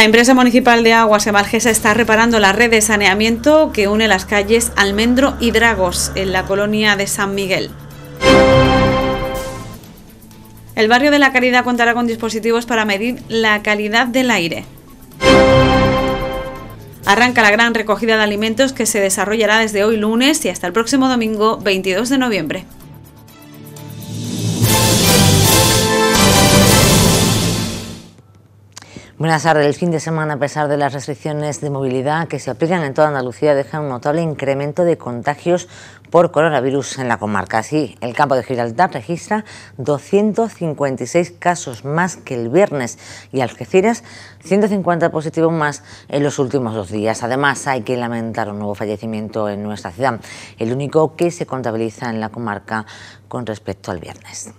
La empresa municipal de aguas Evalgesa está reparando la red de saneamiento que une las calles Almendro y Dragos en la colonia de San Miguel. El barrio de la Caridad contará con dispositivos para medir la calidad del aire. Arranca la gran recogida de alimentos que se desarrollará desde hoy lunes y hasta el próximo domingo 22 de noviembre. Buenas tardes. El fin de semana, a pesar de las restricciones de movilidad que se aplican en toda Andalucía, deja un notable incremento de contagios por coronavirus en la comarca. Así, el campo de Gibraltar registra 256 casos más que el viernes y Algeciras 150 positivos más en los últimos dos días. Además, hay que lamentar un nuevo fallecimiento en nuestra ciudad, el único que se contabiliza en la comarca con respecto al viernes.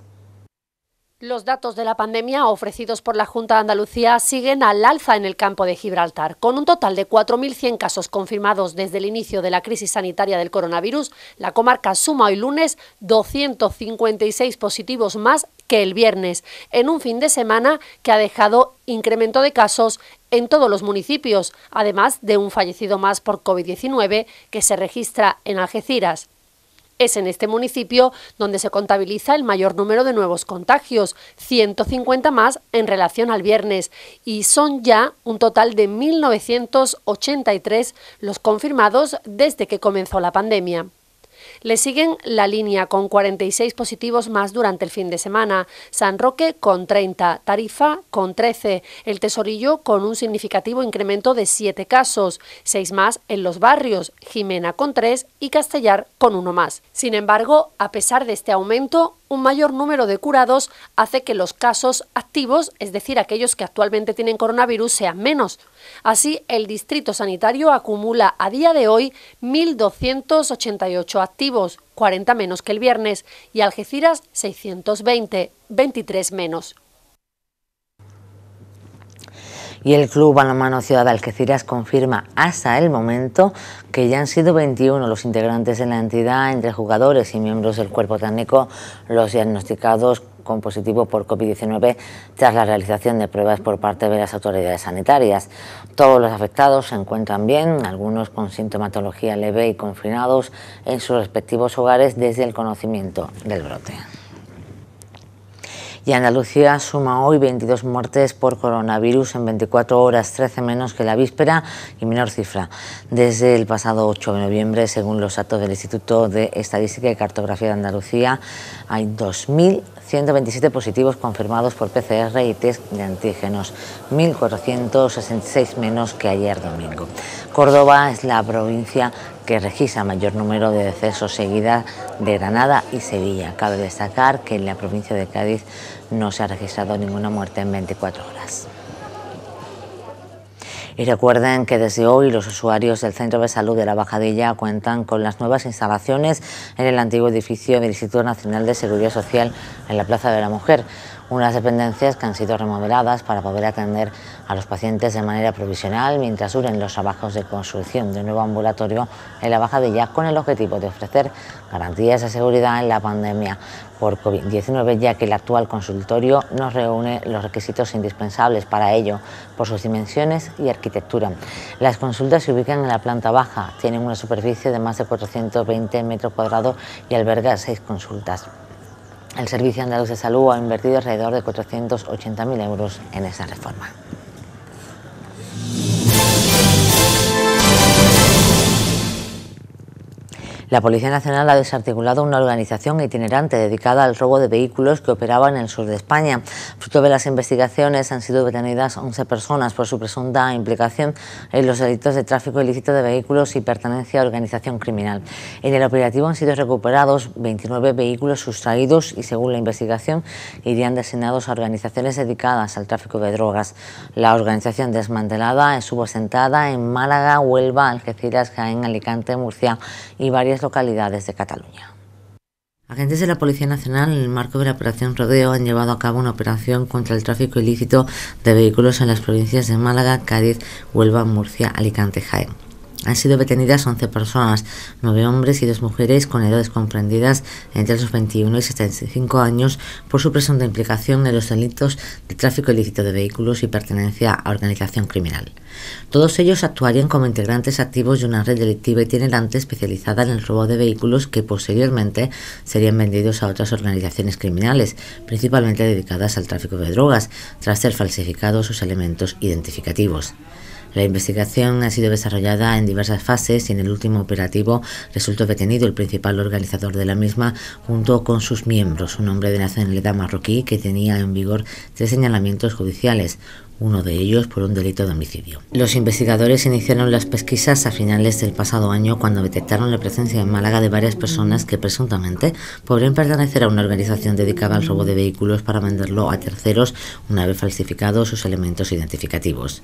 Los datos de la pandemia ofrecidos por la Junta de Andalucía siguen al alza en el campo de Gibraltar. Con un total de 4.100 casos confirmados desde el inicio de la crisis sanitaria del coronavirus, la comarca suma hoy lunes 256 positivos más que el viernes, en un fin de semana que ha dejado incremento de casos en todos los municipios, además de un fallecido más por COVID-19 que se registra en Algeciras. Es en este municipio donde se contabiliza el mayor número de nuevos contagios, 150 más en relación al viernes, y son ya un total de 1.983 los confirmados desde que comenzó la pandemia. Le siguen La Línea con 46 positivos más durante el fin de semana, San Roque con 30, Tarifa con 13, El Tesorillo con un significativo incremento de 7 casos, 6 más en los barrios, Jimena con 3 y Castellar con uno más. Sin embargo, a pesar de este aumento, un mayor número de curados hace que los casos activos, es decir, aquellos que actualmente tienen coronavirus, sean menos. Así, el distrito sanitario acumula a día de hoy 1.288 activos, 40 menos que el viernes, y Algeciras 620, 23 menos. Y el Club Balonmano Ciudad de Algeciras confirma hasta el momento que ya han sido 21 los integrantes de la entidad, entre jugadores y miembros del cuerpo técnico, los diagnosticados con positivo por COVID-19 tras la realización de pruebas por parte de las autoridades sanitarias. Todos los afectados se encuentran bien, algunos con sintomatología leve y confinados en sus respectivos hogares desde el conocimiento del brote. Y Andalucía suma hoy 22 muertes por coronavirus en 24 horas, 13 menos que la víspera y menor cifra. Desde el pasado 8 de noviembre, según los datos del Instituto de Estadística y Cartografía de Andalucía, hay 2.000 127 positivos confirmados por PCR y test de antígenos, 1.466 menos que ayer domingo. Córdoba es la provincia que registra mayor número de decesos seguida de Granada y Sevilla. Cabe destacar que en la provincia de Cádiz no se ha registrado ninguna muerte en 24 horas. Y recuerden que desde hoy los usuarios del Centro de Salud de la Bajadilla cuentan con las nuevas instalaciones en el antiguo edificio del Instituto Nacional de Seguridad Social en la Plaza de la Mujer unas dependencias que han sido remodeladas para poder atender a los pacientes de manera provisional mientras duren los trabajos de construcción de un nuevo ambulatorio en la Bajadilla con el objetivo de ofrecer garantías de seguridad en la pandemia por COVID-19, ya que el actual consultorio no reúne los requisitos indispensables para ello por sus dimensiones y arquitectura. Las consultas se ubican en la planta baja, tienen una superficie de más de 420 metros cuadrados y alberga seis consultas. El Servicio Andaluz de Salud ha invertido alrededor de 480.000 euros en esa reforma. La Policía Nacional ha desarticulado una organización itinerante dedicada al robo de vehículos que operaba en el sur de España. Fruto de las investigaciones han sido detenidas 11 personas por su presunta implicación en los delitos de tráfico ilícito de vehículos y pertenencia a organización criminal. En el operativo han sido recuperados 29 vehículos sustraídos y según la investigación irían destinados a organizaciones dedicadas al tráfico de drogas. La organización desmantelada estuvo sentada en Málaga, Huelva, Algeciras, Jaén, Alicante, Murcia y varias localidades de Cataluña. Agentes de la Policía Nacional, en el marco de la Operación Rodeo, han llevado a cabo una operación contra el tráfico ilícito de vehículos en las provincias de Málaga, Cádiz, Huelva, Murcia, Alicante Jaén. Han sido detenidas 11 personas, 9 hombres y 2 mujeres con edades comprendidas entre los 21 y 75 años por su presunta implicación en los delitos de tráfico ilícito de vehículos y pertenencia a organización criminal. Todos ellos actuarían como integrantes activos de una red delictiva itinerante especializada en el robo de vehículos que posteriormente serían vendidos a otras organizaciones criminales, principalmente dedicadas al tráfico de drogas, tras ser falsificados sus elementos identificativos. La investigación ha sido desarrollada en diversas fases y en el último operativo resultó detenido el principal organizador de la misma junto con sus miembros, un hombre de nacionalidad marroquí que tenía en vigor tres señalamientos judiciales, uno de ellos por un delito de homicidio. Los investigadores iniciaron las pesquisas a finales del pasado año cuando detectaron la presencia en Málaga de varias personas que presuntamente podrían pertenecer a una organización dedicada al robo de vehículos para venderlo a terceros una vez falsificados sus elementos identificativos.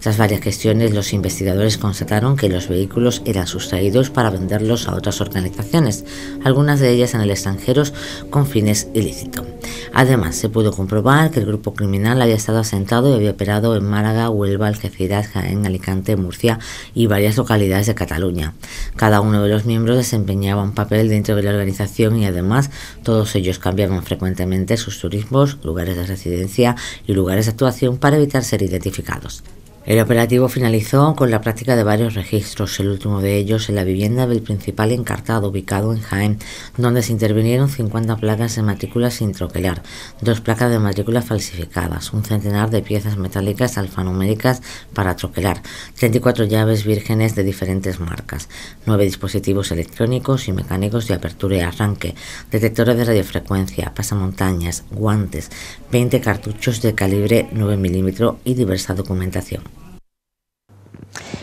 Tras varias gestiones, los investigadores constataron que los vehículos eran sustraídos para venderlos a otras organizaciones, algunas de ellas en el extranjero con fines ilícitos. Además, se pudo comprobar que el grupo criminal había estado asentado y había en Málaga, Huelva, Algeciras, Jaén, Alicante, Murcia y varias localidades de Cataluña. Cada uno de los miembros desempeñaba un papel dentro de la organización y además todos ellos cambiaban frecuentemente sus turismos, lugares de residencia y lugares de actuación para evitar ser identificados. El operativo finalizó con la práctica de varios registros, el último de ellos en la vivienda del principal encartado ubicado en Jaén, donde se intervinieron 50 placas de matrícula sin troquelar, dos placas de matrícula falsificadas, un centenar de piezas metálicas alfanuméricas para troquelar, 34 llaves vírgenes de diferentes marcas, nueve dispositivos electrónicos y mecánicos de apertura y arranque, detectores de radiofrecuencia, pasamontañas, guantes, 20 cartuchos de calibre 9 mm y diversa documentación.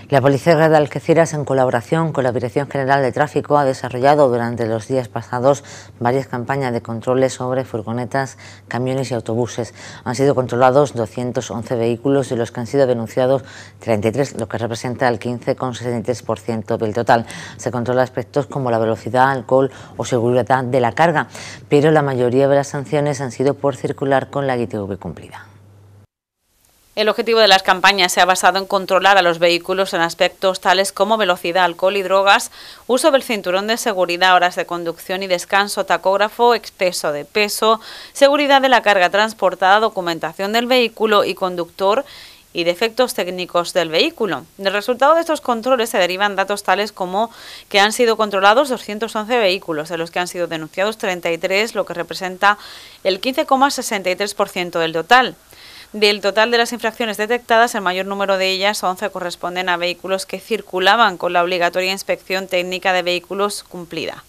La Policía de Algeciras, en colaboración con la Dirección General de Tráfico, ha desarrollado durante los días pasados varias campañas de controles sobre furgonetas, camiones y autobuses. Han sido controlados 211 vehículos, y los que han sido denunciados 33, lo que representa el 15,63% del total. Se controla aspectos como la velocidad, alcohol o seguridad de la carga, pero la mayoría de las sanciones han sido por circular con la ITV cumplida. El objetivo de las campañas se ha basado en controlar a los vehículos en aspectos tales como velocidad, alcohol y drogas, uso del cinturón de seguridad, horas de conducción y descanso, tacógrafo, exceso de peso, seguridad de la carga transportada, documentación del vehículo y conductor y defectos técnicos del vehículo. Del resultado de estos controles se derivan datos tales como que han sido controlados 211 vehículos, de los que han sido denunciados 33, lo que representa el 15,63% del total. Del total de las infracciones detectadas, el mayor número de ellas, 11, corresponden a vehículos que circulaban con la obligatoria inspección técnica de vehículos cumplida.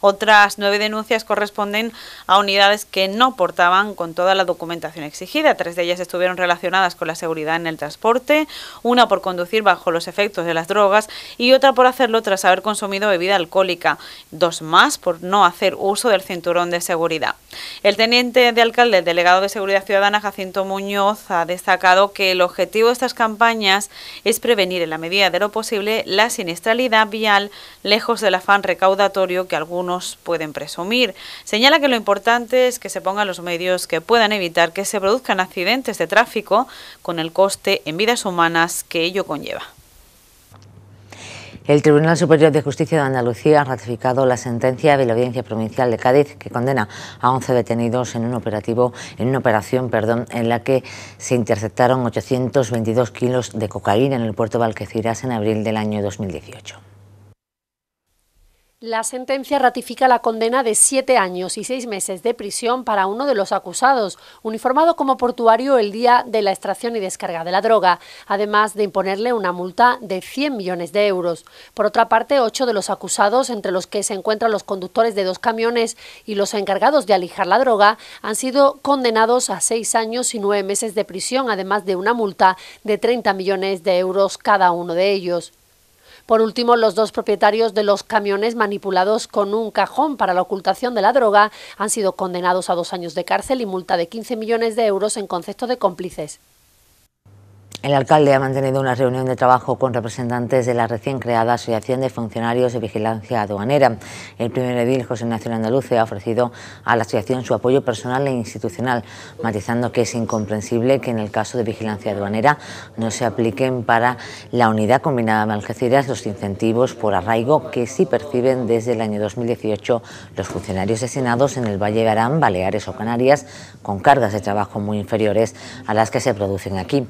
Otras nueve denuncias corresponden a unidades que no portaban con toda la documentación exigida. Tres de ellas estuvieron relacionadas con la seguridad en el transporte, una por conducir bajo los efectos de las drogas y otra por hacerlo tras haber consumido bebida alcohólica. Dos más por no hacer uso del cinturón de seguridad. El teniente de alcalde, delegado de Seguridad Ciudadana, Jacinto Muñoz, ha destacado que el objetivo de estas campañas es prevenir en la medida de lo posible la siniestralidad vial, lejos del afán recaudatorio que algunos nos pueden presumir. Señala que lo importante es que se pongan los medios que puedan evitar que se produzcan accidentes de tráfico con el coste en vidas humanas que ello conlleva. El Tribunal Superior de Justicia de Andalucía ha ratificado la sentencia de la Audiencia Provincial de Cádiz que condena a 11 detenidos en un operativo, en una operación, perdón, en la que se interceptaron 822 kilos de cocaína en el puerto de Algeciras en abril del año 2018. La sentencia ratifica la condena de siete años y seis meses de prisión para uno de los acusados, uniformado como portuario el día de la extracción y descarga de la droga, además de imponerle una multa de 100 millones de euros. Por otra parte, ocho de los acusados, entre los que se encuentran los conductores de dos camiones y los encargados de alijar la droga, han sido condenados a seis años y nueve meses de prisión, además de una multa de 30 millones de euros cada uno de ellos. Por último, los dos propietarios de los camiones manipulados con un cajón para la ocultación de la droga han sido condenados a dos años de cárcel y multa de 15 millones de euros en concepto de cómplices. El alcalde ha mantenido una reunión de trabajo con representantes de la recién creada Asociación de Funcionarios de Vigilancia Aduanera. El primer edil, José Nacional Andaluce, ha ofrecido a la asociación su apoyo personal e institucional, matizando que es incomprensible que en el caso de Vigilancia Aduanera no se apliquen para la unidad combinada de los incentivos por arraigo que sí perciben desde el año 2018 los funcionarios asesinados en el Valle de Baleares o Canarias, con cargas de trabajo muy inferiores a las que se producen aquí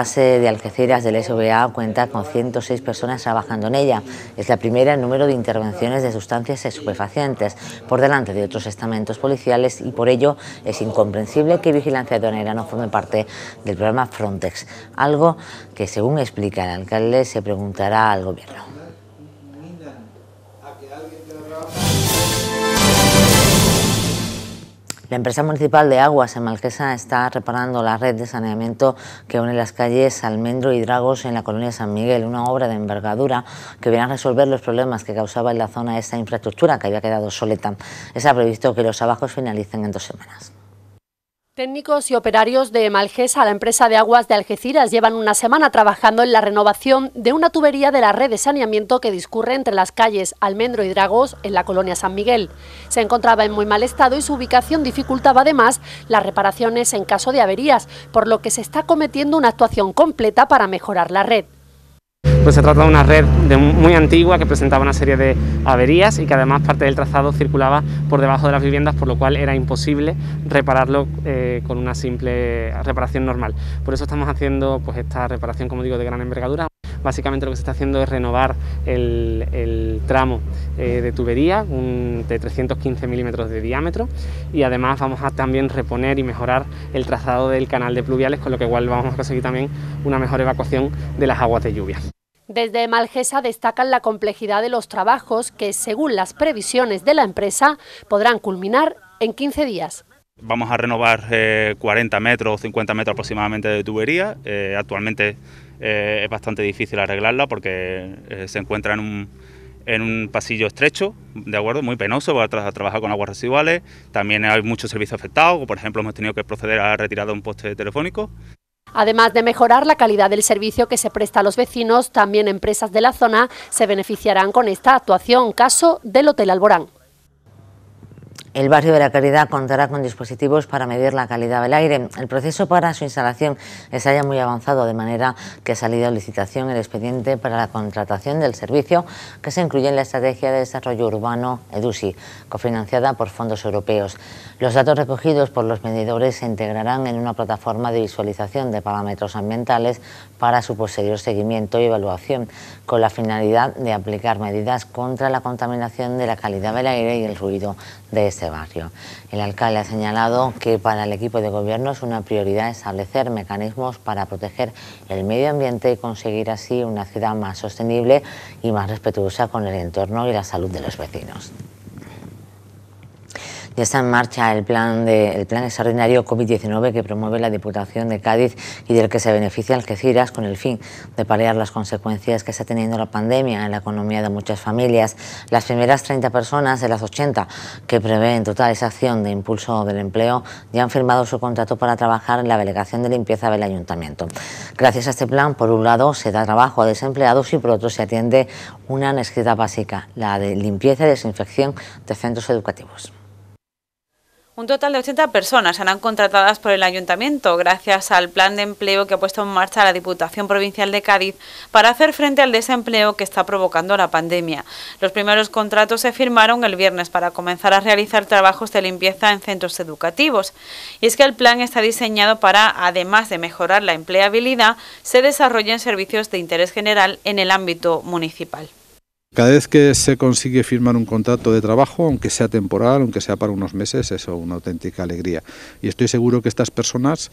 base de Algeciras del SBA cuenta con 106 personas trabajando en ella. Es la primera en número de intervenciones de sustancias estupefacientes, por delante de otros estamentos policiales y por ello es incomprensible que Vigilancia Aduanera no forme parte del programa Frontex, algo que según explica el alcalde se preguntará al gobierno. La empresa municipal de aguas en Malquesa está reparando la red de saneamiento que une las calles Almendro y Dragos en la colonia San Miguel, una obra de envergadura que viene a resolver los problemas que causaba en la zona esta infraestructura que había quedado soleta. ha previsto que los trabajos finalicen en dos semanas. Técnicos y operarios de Malgesa, la empresa de aguas de Algeciras, llevan una semana trabajando en la renovación de una tubería de la red de saneamiento que discurre entre las calles Almendro y Dragos en la colonia San Miguel. Se encontraba en muy mal estado y su ubicación dificultaba además las reparaciones en caso de averías, por lo que se está cometiendo una actuación completa para mejorar la red. Pues se trata de una red muy antigua que presentaba una serie de averías y que además parte del trazado circulaba por debajo de las viviendas, por lo cual era imposible repararlo eh, con una simple reparación normal. Por eso estamos haciendo pues, esta reparación, como digo, de gran envergadura. Básicamente lo que se está haciendo es renovar el, tramo eh, de tubería de 315 milímetros de diámetro y además vamos a también reponer y mejorar el trazado del canal de pluviales, con lo que igual vamos a conseguir también una mejor evacuación de las aguas de lluvia. Desde Malgesa destacan la complejidad de los trabajos que, según las previsiones de la empresa, podrán culminar en 15 días. Vamos a renovar 40 eh, metros, 50 metros aproximadamente de tubería. Eh, actualmente eh, es bastante difícil arreglarla porque se encuentra en un, pasillo estrecho, de acuerdo, muy penoso para trabajar con aguas residuales. También hay muchos servicios afectados, por ejemplo, hemos tenido que proceder a retirar un poste telefónico. Además de mejorar la calidad del servicio que se presta a los vecinos, también empresas de la zona se beneficiarán con esta actuación, caso del Hotel Alborán. El barrio de la Caridad contará con dispositivos para medir la calidad del aire. El proceso para su instalación está ya muy avanzado, de manera que ha salido a licitación el expediente para la contratación del servicio que se incluye en la Estrategia de Desarrollo Urbano EDUSI, cofinanciada por fondos europeos. Los datos recogidos por los medidores se integrarán en una plataforma de visualización de parámetros ambientales para su posterior seguimiento y evaluación, con la finalidad de aplicar medidas contra la contaminación de la calidad del aire y el ruido de este barrio. El alcalde ha señalado que para el equipo de gobierno es una prioridad establecer mecanismos para proteger el medio ambiente y conseguir así una ciudad más sostenible y más respetuosa con el entorno y la salud de los vecinos. Ya está en marcha el plan, el plan extraordinario COVID-19 que promueve la Diputación de Cádiz y del que se beneficia Algeciras con el fin de paliar las consecuencias que está teniendo la pandemia en la economía de muchas familias. Las primeras 30 personas de las 80 que prevé en total esa acción de impulso del empleo ya han firmado su contrato para trabajar en la delegación de limpieza del ayuntamiento. Gracias a este plan, por un lado, se da trabajo a desempleados y por otro se atiende una necesidad básica, la de limpieza y desinfección de centros educativos. Un total de 80 personas serán contratadas por el Ayuntamiento gracias al plan de empleo que ha puesto en marcha la Diputación Provincial de Cádiz para hacer frente al desempleo que está provocando la pandemia. Los primeros contratos se firmaron el viernes para comenzar a realizar trabajos de limpieza en centros educativos. Y es que el plan está diseñado para, además de mejorar la empleabilidad, se desarrollen servicios de interés general en el ámbito municipal. Cada vez que se consigue firmar un contrato de trabajo, aunque sea temporal, aunque sea para unos meses, es una auténtica alegría. Y estoy seguro que estas personas,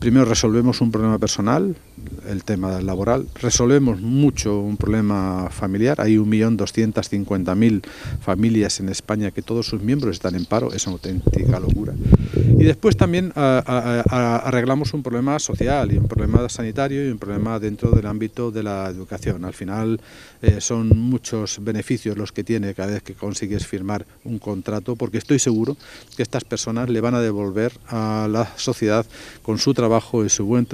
primero resolvemos un problema personal, el tema laboral, resolvemos mucho un problema familiar. Hay 1.250.000 familias en España que todos sus miembros están en paro, es una auténtica locura. Y después también ah, ah, ah, arreglamos un problema social y un problema sanitario y un problema dentro del ámbito de la educación. Al final eh, son muchos beneficios los que tiene cada vez que consigues firmar un contrato, porque estoy seguro que estas personas le van a devolver a la sociedad con su trabajo y su buen,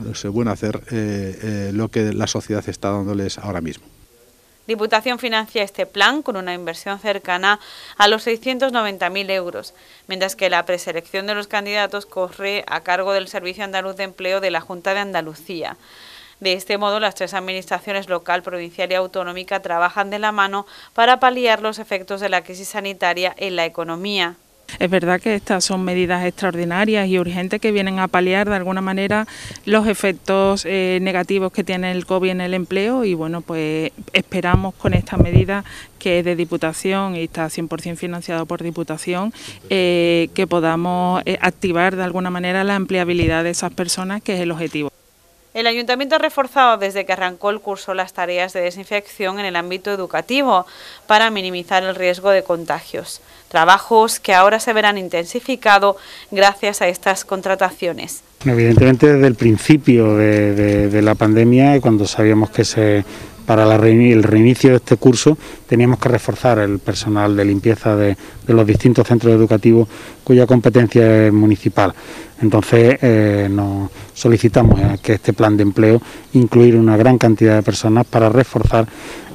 hacer eh, eh, lo que la sociedad está dándoles ahora mismo. Diputación financia este plan con una inversión cercana a los 690.000 euros, mientras que la preselección de los candidatos corre a cargo del Servicio Andaluz de Empleo de la Junta de Andalucía. De este modo, las tres administraciones local, provincial y autonómica trabajan de la mano para paliar los efectos de la crisis sanitaria en la economía. Es verdad que estas son medidas extraordinarias y urgentes que vienen a paliar de alguna manera los efectos eh, negativos que tiene el COVID en el empleo y bueno, pues esperamos con esta medida que es de Diputación y está 100% financiado por Diputación, eh, que podamos eh, activar de alguna manera la empleabilidad de esas personas, que es el objetivo. El ayuntamiento ha reforzado desde que arrancó el curso las tareas de desinfección en el ámbito educativo para minimizar el riesgo de contagios, trabajos que ahora se verán intensificados gracias a estas contrataciones. Evidentemente desde el principio de, la pandemia, y cuando sabíamos que se para el reinicio de este curso teníamos que reforzar el personal de limpieza de, los distintos centros educativos cuya competencia es municipal. Entonces eh, nos solicitamos eh, que este plan de empleo incluir una gran cantidad de personas para reforzar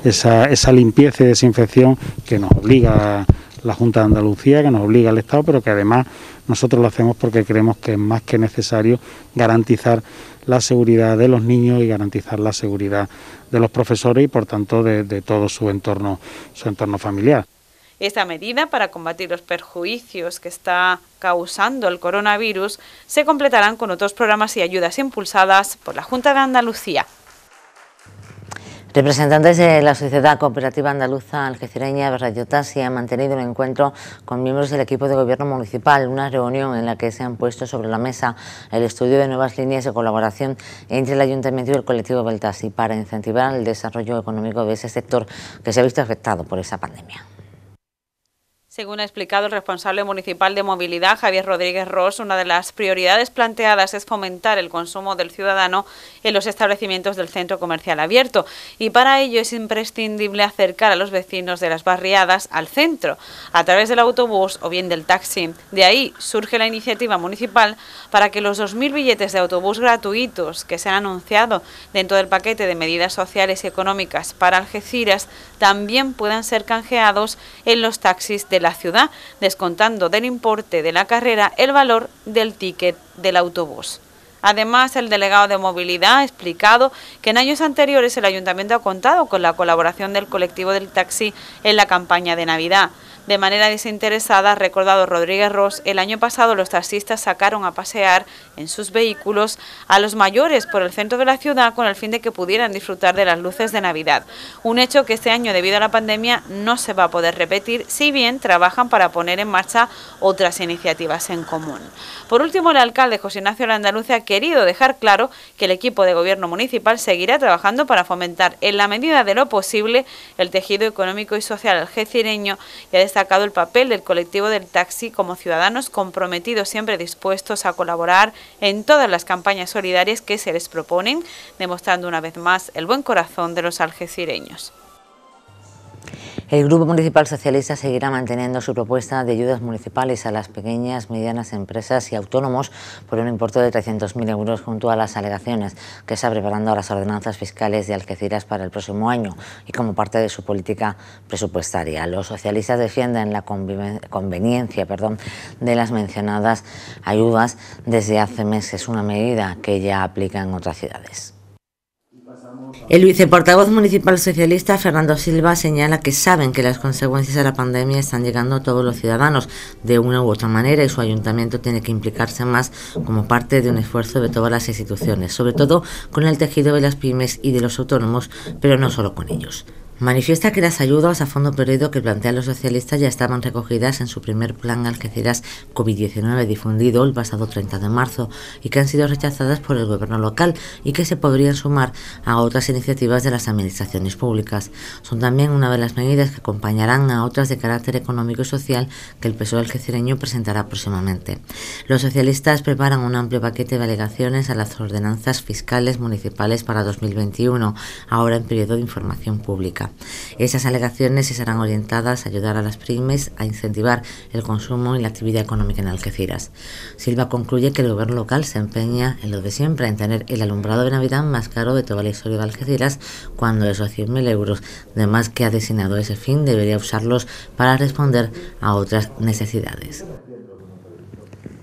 esa, esa limpieza y desinfección que nos obliga a la Junta de Andalucía, que nos obliga al Estado, pero que además nosotros lo hacemos porque creemos que es más que necesario garantizar la seguridad de los niños y garantizar la seguridad de los profesores y, por tanto, de, de todo su entorno, su entorno familiar. Esta medida para combatir los perjuicios que está causando el coronavirus se completarán con otros programas y ayudas impulsadas por la Junta de Andalucía. Representantes de la Sociedad Cooperativa Andaluza Algecireña Berrayotasi han mantenido un encuentro con miembros del equipo de gobierno municipal, una reunión en la que se han puesto sobre la mesa el estudio de nuevas líneas de colaboración entre el Ayuntamiento y el colectivo Beltasi para incentivar el desarrollo económico de ese sector que se ha visto afectado por esa pandemia. Según ha explicado el responsable municipal de movilidad, Javier Rodríguez Ross, una de las prioridades planteadas es fomentar el consumo del ciudadano en los establecimientos del centro comercial abierto y para ello es imprescindible acercar a los vecinos de las barriadas al centro a través del autobús o bien del taxi. De ahí surge la iniciativa municipal para que los 2.000 billetes de autobús gratuitos que se han anunciado dentro del paquete de medidas sociales y económicas para Algeciras también puedan ser canjeados en los taxis de la la ciudad, descontando del importe de la carrera el valor del ticket del autobús. Además, el delegado de movilidad ha explicado que en años anteriores el ayuntamiento ha contado con la colaboración del colectivo del taxi en la campaña de Navidad. De manera desinteresada, ha recordado Rodríguez Ross, el año pasado los taxistas sacaron a pasear en sus vehículos a los mayores por el centro de la ciudad con el fin de que pudieran disfrutar de las luces de Navidad. Un hecho que este año debido a la pandemia no se va a poder repetir, si bien trabajan para poner en marcha otras iniciativas en común. Por último, el alcalde José Ignacio Landaluce ha querido dejar claro que el equipo de gobierno municipal seguirá trabajando para fomentar en la medida de lo posible el tejido económico y social algecireño y ha destacado el papel del colectivo del taxi como ciudadanos comprometidos siempre dispuestos a colaborar en todas las campañas solidarias que se les proponen, demostrando una vez más el buen corazón de los algecireños. El Grupo Municipal Socialista seguirá manteniendo su propuesta de ayudas municipales a las pequeñas, medianas empresas y autónomos por un importe de 300.000 euros junto a las alegaciones que está preparando a las ordenanzas fiscales de Algeciras para el próximo año y como parte de su política presupuestaria. Los socialistas defienden la conveniencia perdón, de las mencionadas ayudas desde hace meses, una medida que ya aplica en otras ciudades. El viceportavoz municipal socialista Fernando Silva señala que saben que las consecuencias de la pandemia están llegando a todos los ciudadanos de una u otra manera y su ayuntamiento tiene que implicarse más como parte de un esfuerzo de todas las instituciones, sobre todo con el tejido de las pymes y de los autónomos, pero no solo con ellos. Manifiesta que las ayudas a fondo perdido que plantean los socialistas ya estaban recogidas en su primer plan Algeciras COVID-19 difundido el pasado 30 de marzo y que han sido rechazadas por el gobierno local y que se podrían sumar a otras iniciativas de las administraciones públicas. Son también una de las medidas que acompañarán a otras de carácter económico y social que el PSOE algecireño presentará próximamente. Los socialistas preparan un amplio paquete de alegaciones a las ordenanzas fiscales municipales para 2021, ahora en periodo de información pública. Esas alegaciones se serán orientadas a ayudar a las pymes a incentivar el consumo y la actividad económica en Algeciras. Silva concluye que el gobierno local se empeña en lo de siempre, en tener el alumbrado de Navidad más caro de toda la historia de Algeciras, cuando esos 100.000 euros de más que ha designado ese fin debería usarlos para responder a otras necesidades.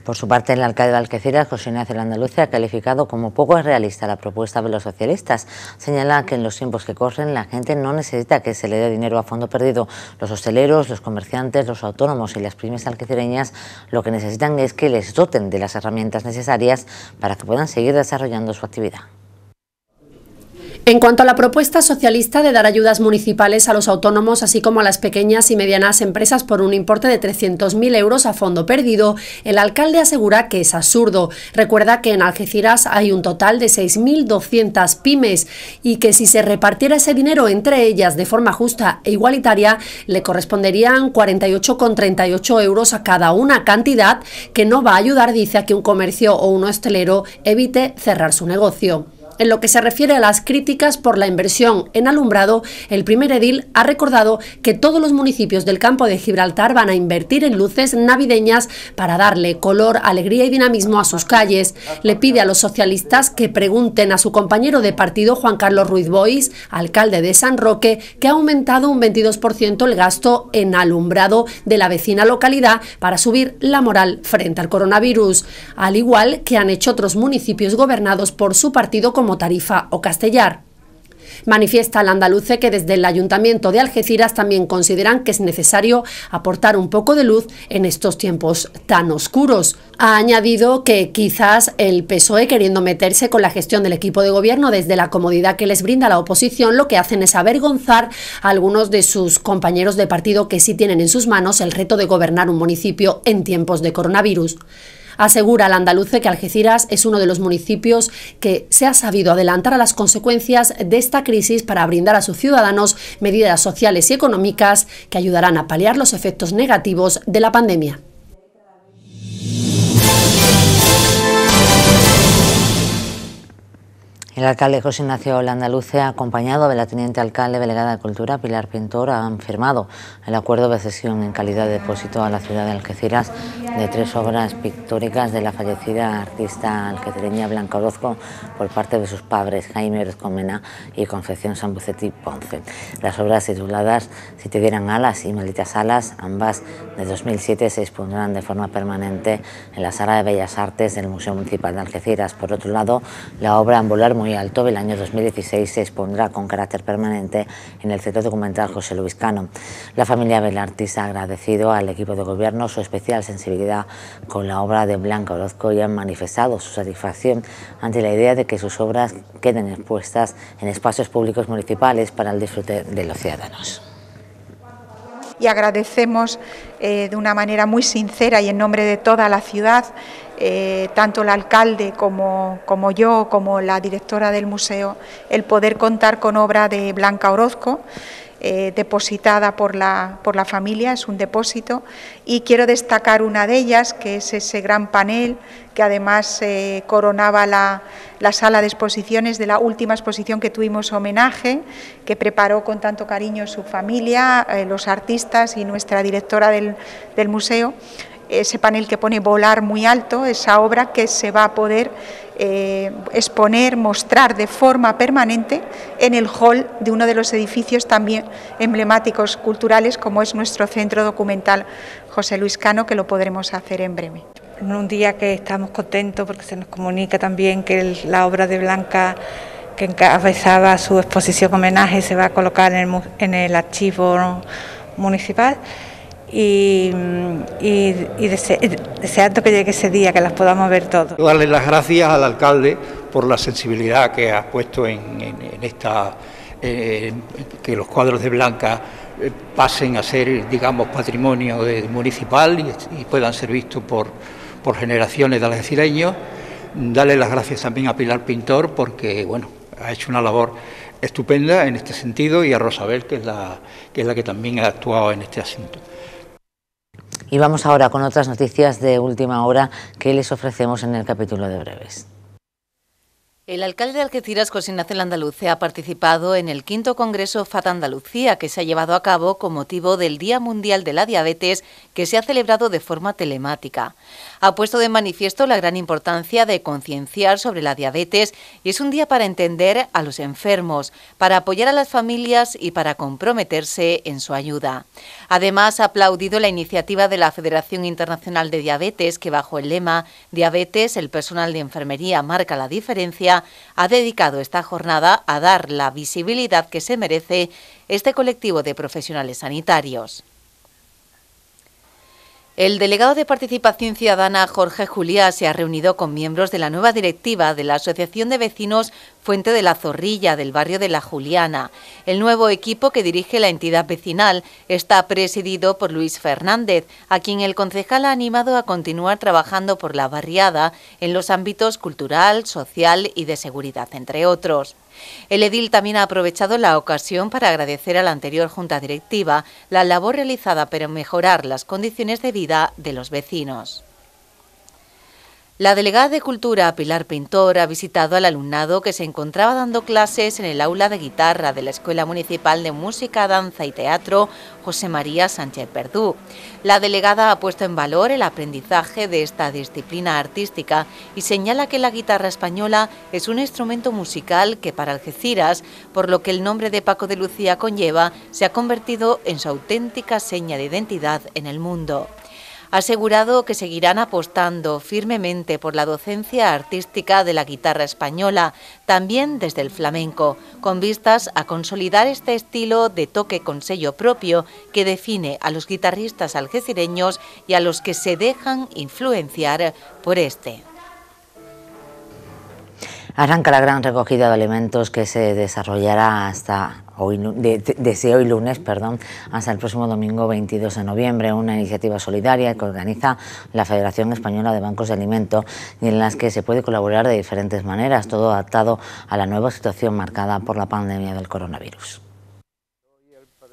Por su parte, el alcalde de Alqueciras, José Ignacio Andalucía, ha calificado como poco realista la propuesta de los socialistas. Señala que en los tiempos que corren la gente no necesita que se le dé dinero a fondo perdido. Los hosteleros, los comerciantes, los autónomos y las pymes alquecereñas lo que necesitan es que les doten de las herramientas necesarias para que puedan seguir desarrollando su actividad. En cuanto a la propuesta socialista de dar ayudas municipales a los autónomos, así como a las pequeñas y medianas empresas por un importe de 300.000 euros a fondo perdido, el alcalde asegura que es absurdo. Recuerda que en Algeciras hay un total de 6.200 pymes y que si se repartiera ese dinero entre ellas de forma justa e igualitaria, le corresponderían 48,38 euros a cada una, cantidad que no va a ayudar, dice, a que un comercio o un hostelero evite cerrar su negocio. En lo que se refiere a las críticas por la inversión en alumbrado, el primer edil ha recordado que todos los municipios del campo de Gibraltar van a invertir en luces navideñas para darle color, alegría y dinamismo a sus calles. Le pide a los socialistas que pregunten a su compañero de partido Juan Carlos Ruiz Bois, alcalde de San Roque, que ha aumentado un 22% el gasto en alumbrado de la vecina localidad para subir la moral frente al coronavirus, al igual que han hecho otros municipios gobernados por su partido como Tarifa o Castellar. Manifiesta el andaluce que desde el Ayuntamiento de Algeciras también consideran que es necesario aportar un poco de luz en estos tiempos tan oscuros. Ha añadido que quizás el PSOE, queriendo meterse con la gestión del equipo de gobierno desde la comodidad que les brinda la oposición, lo que hacen es avergonzar a algunos de sus compañeros de partido que sí tienen en sus manos el reto de gobernar un municipio en tiempos de coronavirus. Asegura el andaluce que Algeciras es uno de los municipios que se ha sabido adelantar a las consecuencias de esta crisis para brindar a sus ciudadanos medidas sociales y económicas que ayudarán a paliar los efectos negativos de la pandemia. El alcalde José Ignacio Landaluce, acompañado de la teniente alcalde delegada de Cultura, Pilar Pintor, han firmado el acuerdo de cesión en calidad de depósito a la ciudad de Algeciras de tres obras pictóricas de la fallecida artista algecireña Blanca Orozco por parte de sus padres Jaime Orozco Comena y Concepción Sambuceti Ponce. Las obras tituladas Si te alas y Malditas alas, ambas de 2007, se expondrán de forma permanente en la Sala de Bellas Artes del Museo Municipal de Algeciras. Por otro lado, la obra En volar muy alto del año 2016 se expondrá con carácter permanente en el Centro Documental José Luis Cano. La familia del artista ha agradecido al equipo de gobierno su especial sensibilidad con la obra de Blanca Orozco y han manifestado su satisfacción ante la idea de que sus obras queden expuestas en espacios públicos municipales para el disfrute de los ciudadanos y agradecemos eh, de una manera muy sincera y en nombre de toda la ciudad, eh, tanto el alcalde como, yo, como la directora del museo, el poder contar con obra de Blanca Orozco. Eh, depositada por la, por la familia, es un depósito, y quiero destacar una de ellas, que es ese gran panel que además eh, coronaba la, sala de exposiciones de la última exposición que tuvimos homenaje, que preparó con tanto cariño su familia, eh, los artistas y nuestra directora del, del museo ese panel que pone volar muy alto, esa obra que se va a poder eh, exponer, mostrar de forma permanente en el hall de uno de los edificios también emblemáticos culturales como es nuestro centro documental José Luis Cano, que lo podremos hacer en breve. En un día que estamos contentos porque se nos comunica también que la obra de Blanca que encabezaba su exposición homenaje se va a colocar en el archivo municipal y, y, deseando que llegue ese día, que las podamos ver todos. Darle las gracias al alcalde por la sensibilidad que ha puesto en, esta, eh, que los cuadros de Blanca eh, pasen a ser, digamos, patrimonio municipal y, puedan ser vistos por, por generaciones de algecireños. Darle las gracias también a Pilar Pintor porque, bueno, ha hecho una labor estupenda en este sentido y a Rosabel, que es la que, es la que también ha actuado en este asunto. Y vamos ahora con otras noticias de última hora que les ofrecemos en el capítulo de breves. El alcalde de Algeciras, José Ignacio andalucía ha participado en el quinto Congreso FAT Andalucía, que se ha llevado a cabo con motivo del Día Mundial de la Diabetes, que se ha celebrado de forma telemática. Ha puesto de manifiesto la gran importancia de concienciar sobre la diabetes y es un día para entender a los enfermos, para apoyar a las familias y para comprometerse en su ayuda. Además, ha aplaudido la iniciativa de la Federación Internacional de Diabetes, que bajo el lema Diabetes, el personal de enfermería marca la diferencia, ha dedicado esta jornada a dar la visibilidad que se merece este colectivo de profesionales sanitarios. El delegado de Participación Ciudadana, Jorge Juliá, se ha reunido con miembros de la nueva directiva de la Asociación de Vecinos Fuente de la Zorrilla del barrio de La Juliana. El nuevo equipo que dirige la entidad vecinal está presidido por Luis Fernández, a quien el concejal ha animado a continuar trabajando por la barriada en los ámbitos cultural, social y de seguridad, entre otros. El edil también ha aprovechado la ocasión para agradecer a la anterior Junta Directiva la labor realizada para mejorar las condiciones de vida de los vecinos. La delegada de Cultura, Pilar Pintor, ha visitado al alumnado que se encontraba dando clases en el aula de guitarra de la Escuela Municipal de Música, Danza y Teatro José María Sánchez Perdú La delegada ha puesto en valor el aprendizaje de esta disciplina artística y señala que la guitarra española es un instrumento musical que para Algeciras, por lo que el nombre de Paco de Lucía conlleva, se ha convertido en su auténtica seña de identidad en el mundo asegurado que seguirán apostando firmemente por la docencia artística de la guitarra española, también desde el flamenco, con vistas a consolidar este estilo de toque con sello propio que define a los guitarristas algecireños y a los que se dejan influenciar por este. Arranca la gran recogida de alimentos que se desarrollará hasta hoy, desde hoy lunes perdón, hasta el próximo domingo 22 de noviembre, una iniciativa solidaria que organiza la Federación Española de Bancos de Alimentos y en las que se puede colaborar de diferentes maneras, todo adaptado a la nueva situación marcada por la pandemia del coronavirus.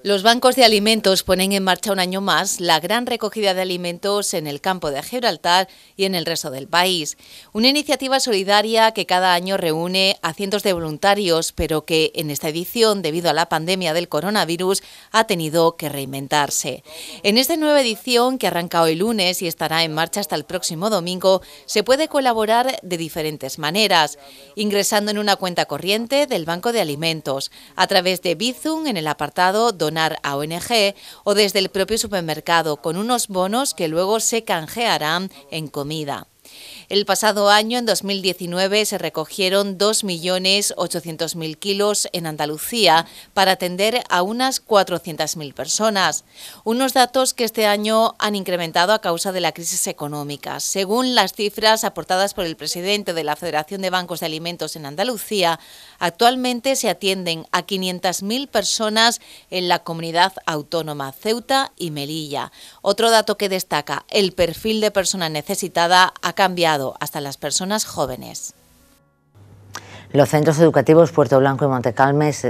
Los bancos de alimentos ponen en marcha un año más la gran recogida de alimentos en el campo de Gibraltar y en el resto del país. Una iniciativa solidaria que cada año reúne a cientos de voluntarios, pero que en esta edición, debido a la pandemia del coronavirus, ha tenido que reinventarse. En esta nueva edición, que arranca hoy lunes y estará en marcha hasta el próximo domingo, se puede colaborar de diferentes maneras, ingresando en una cuenta corriente del Banco de Alimentos, a través de Bizum en el apartado a ONG o desde el propio supermercado con unos bonos que luego se canjearán en comida. El pasado año, en 2019, se recogieron 2.800.000 kilos en Andalucía para atender a unas 400.000 personas. Unos datos que este año han incrementado a causa de la crisis económica. Según las cifras aportadas por el presidente de la Federación de Bancos de Alimentos en Andalucía, actualmente se atienden a 500.000 personas en la comunidad autónoma Ceuta y Melilla. Otro dato que destaca, el perfil de persona necesitada ha cambiado hasta las personas jóvenes. Los centros educativos Puerto Blanco y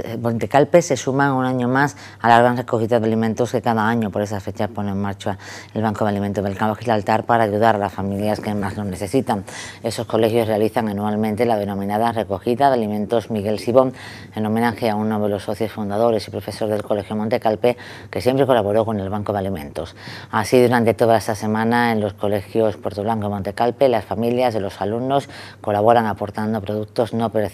eh, Montecalpe se suman un año más a la gran recogida de alimentos que cada año por esas fechas pone en marcha el Banco de Alimentos del Cabo Gilaltar... para ayudar a las familias que más lo necesitan. Esos colegios realizan anualmente la denominada recogida de alimentos Miguel Sibón en homenaje a uno de los socios fundadores y profesor del Colegio Montecalpe que siempre colaboró con el Banco de Alimentos. Así durante toda esta semana en los colegios Puerto Blanco y Montecalpe las familias de los alumnos colaboran aportando productos no preciosos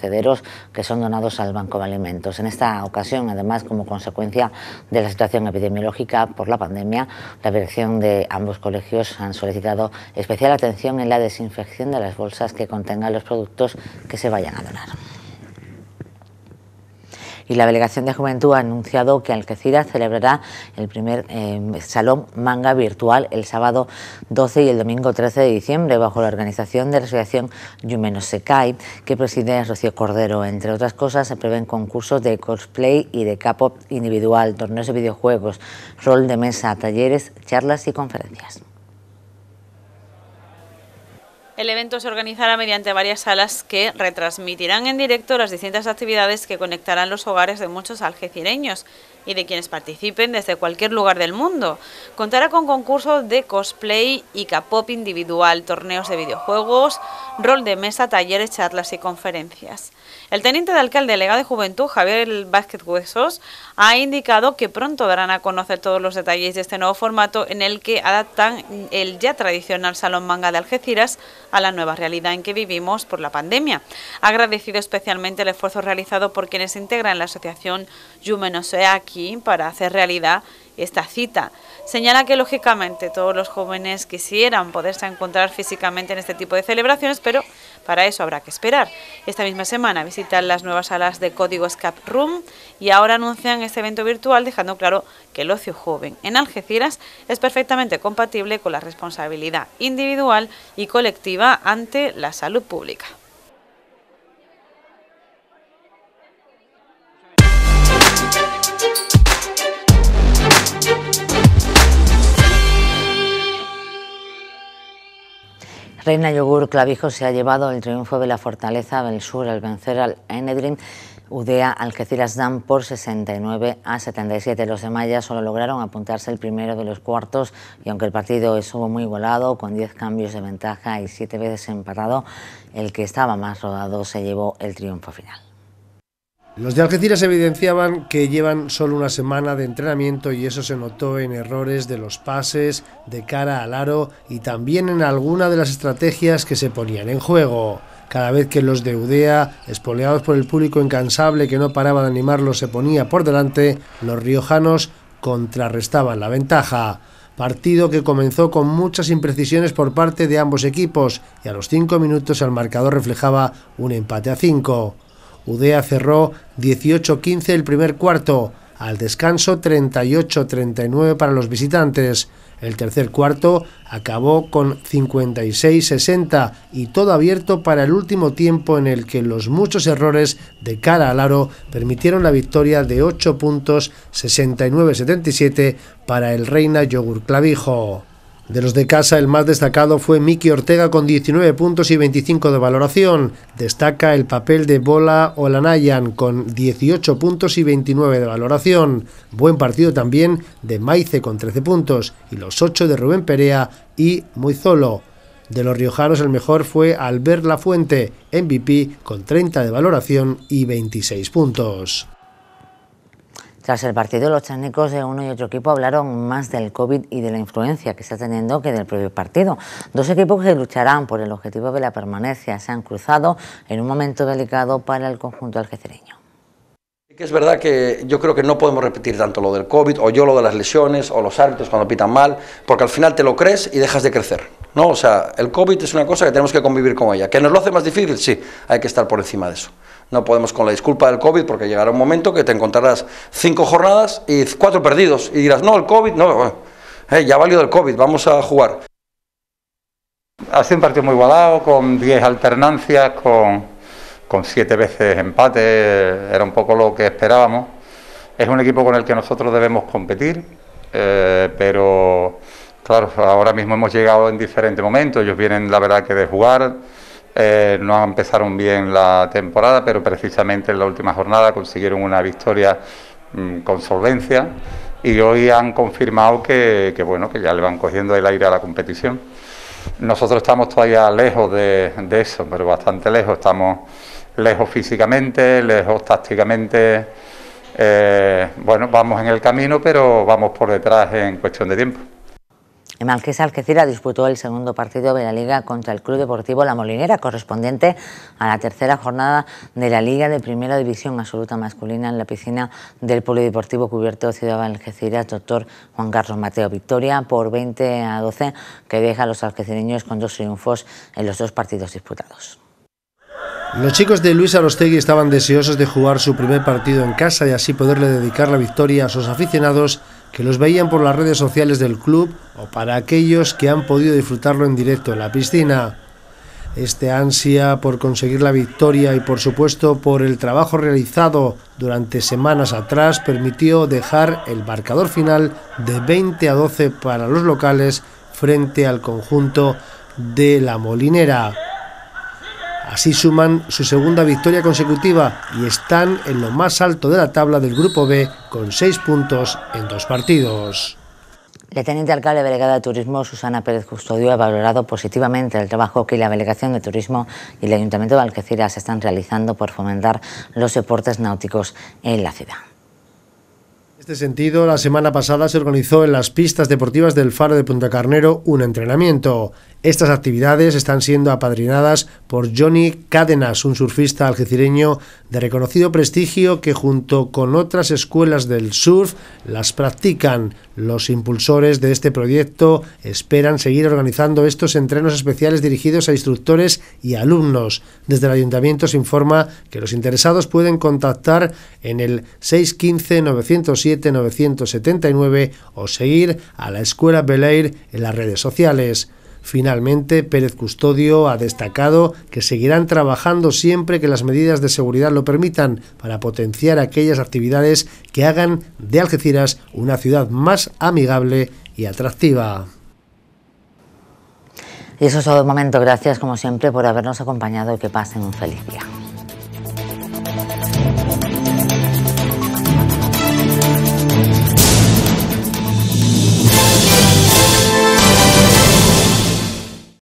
que son donados al Banco de Alimentos. En esta ocasión, además, como consecuencia de la situación epidemiológica por la pandemia, la dirección de ambos colegios han solicitado especial atención en la desinfección de las bolsas que contengan los productos que se vayan a donar y la Delegación de Juventud ha anunciado que Algeciras celebrará el primer eh, Salón Manga Virtual el sábado 12 y el domingo 13 de diciembre bajo la organización de la Asociación Yumenosekai que preside Rocío Cordero. Entre otras cosas se prevén concursos de cosplay y de capo individual, torneos de videojuegos, rol de mesa, talleres, charlas y conferencias. El evento se organizará mediante varias salas que retransmitirán en directo las distintas actividades que conectarán los hogares de muchos algecireños y de quienes participen desde cualquier lugar del mundo. Contará con concursos de cosplay y capop individual, torneos de videojuegos, rol de mesa, talleres, charlas y conferencias. El teniente de alcalde delegado de Juventud, Javier Vázquez Huesos, ha indicado que pronto darán a conocer todos los detalles de este nuevo formato en el que adaptan el ya tradicional Salón Manga de Algeciras a la nueva realidad en que vivimos por la pandemia. Ha agradecido especialmente el esfuerzo realizado por quienes integran la asociación Yumen Oseaki para hacer realidad esta cita. Señala que lógicamente todos los jóvenes quisieran poderse encontrar físicamente en este tipo de celebraciones, pero para eso habrá que esperar. Esta misma semana visitan las nuevas salas de código Escape Room y ahora anuncian este evento virtual dejando claro que el ocio joven en Algeciras es perfectamente compatible con la responsabilidad individual y colectiva ante la salud pública. Reina Yogur Clavijo se ha llevado el triunfo de la Fortaleza del Sur al vencer al Enedrin Udea Algeciras dan por 69 a 77. Los de Maya solo lograron apuntarse el primero de los cuartos y aunque el partido estuvo muy igualado, con 10 cambios de ventaja y 7 veces empatado, el que estaba más rodado se llevó el triunfo final. Los de Algeciras evidenciaban que llevan solo una semana de entrenamiento y eso se notó en errores de los pases de cara al aro y también en alguna de las estrategias que se ponían en juego. Cada vez que los de Udea, espoleados por el público incansable que no paraba de animarlos, se ponía por delante, los riojanos contrarrestaban la ventaja. Partido que comenzó con muchas imprecisiones por parte de ambos equipos y a los cinco minutos el marcador reflejaba un empate a cinco. Udea cerró 18-15 el primer cuarto, al descanso 38-39 para los visitantes. El tercer cuarto acabó con 56-60 y todo abierto para el último tiempo en el que los muchos errores de cara al aro permitieron la victoria de 8 puntos 69-77 para el Reina Yogur Clavijo. De los de casa, el más destacado fue Miki Ortega con 19 puntos y 25 de valoración. Destaca el papel de Bola Olanayan con 18 puntos y 29 de valoración. Buen partido también de Maice con 13 puntos y los 8 de Rubén Perea y Muizolo. De los riojanos el mejor fue Albert Lafuente, MVP, con 30 de valoración y 26 puntos. Tras el partido, los técnicos de uno y otro equipo hablaron más del COVID y de la influencia que está teniendo que del propio partido. Dos equipos que lucharán por el objetivo de la permanencia se han cruzado en un momento delicado para el conjunto algecereño. Que es verdad que yo creo que no podemos repetir tanto lo del COVID, o yo lo de las lesiones, o los árbitros cuando pitan mal, porque al final te lo crees y dejas de crecer. ¿no? O sea, el COVID es una cosa que tenemos que convivir con ella. ¿Que nos lo hace más difícil? Sí, hay que estar por encima de eso. No podemos con la disculpa del COVID, porque llegará un momento que te encontrarás cinco jornadas y cuatro perdidos. Y dirás, no, el COVID, no, eh, eh ya COVID, vamos a jugar. Ha sido un partido muy igualado, con diez alternancias, con, con siete veces empate, era un poco lo que esperábamos. Es un equipo con el que nosotros debemos competir, eh, pero claro, ahora mismo hemos llegado en diferentes momentos. Ellos vienen, la verdad, que de jugar eh, no empezaron bien la temporada, pero precisamente en la última jornada consiguieron una victoria mm, con solvencia y hoy han confirmado que, bueno, que ya le van cogiendo el aire a la competición. Nosotros estamos todavía lejos de, eso, pero bastante lejos. Estamos lejos físicamente, lejos tácticamente. Eh, bueno, vamos en el camino, pero vamos por detrás en cuestión de tiempo. El Malqués Algeciras disputó el segundo partido de la Liga contra el Club Deportivo La Molinera, correspondiente a la tercera jornada de la Liga de Primera División Absoluta Masculina en la piscina del Polideportivo Cubierto Ciudad de Algeciras, doctor Juan Carlos Mateo. Victoria por 20 a 12 que deja a los algecireños con dos triunfos en los dos partidos disputados. Los chicos de Luis Arostegui estaban deseosos de jugar su primer partido en casa y así poderle dedicar la victoria a sus aficionados que los veían por las redes sociales del club o para aquellos que han podido disfrutarlo en directo en la piscina. Este ansia por conseguir la victoria y por supuesto por el trabajo realizado durante semanas atrás permitió dejar el marcador final de 20 a 12 para los locales frente al conjunto de la Molinera. Así suman su segunda victoria consecutiva y están en lo más alto de la tabla del Grupo B con seis puntos en dos partidos. La teniente alcalde delegada de Turismo, Susana Pérez Custodio, ha valorado positivamente el trabajo que la Delegación de Turismo y el Ayuntamiento de Algeciras están realizando por fomentar los deportes náuticos en la ciudad. En este sentido, la semana pasada se organizó en las pistas deportivas del Faro de Punta Carnero un entrenamiento. Estas actividades están siendo apadrinadas por Johnny Cádenas, un surfista algecireño de reconocido prestigio que junto con otras escuelas del surf las practican. Los impulsores de este proyecto esperan seguir organizando estos entrenos especiales dirigidos a instructores y alumnos. Desde el ayuntamiento se informa que los interesados pueden contactar en el 615-907-979 o seguir a la Escuela Belair en las redes sociales. Finalmente, Pérez Custodio ha destacado que seguirán trabajando siempre que las medidas de seguridad lo permitan para potenciar aquellas actividades que hagan de Algeciras una ciudad más amigable y atractiva. Y eso es todo el momento. Gracias, como siempre, por habernos acompañado y que pasen un feliz día.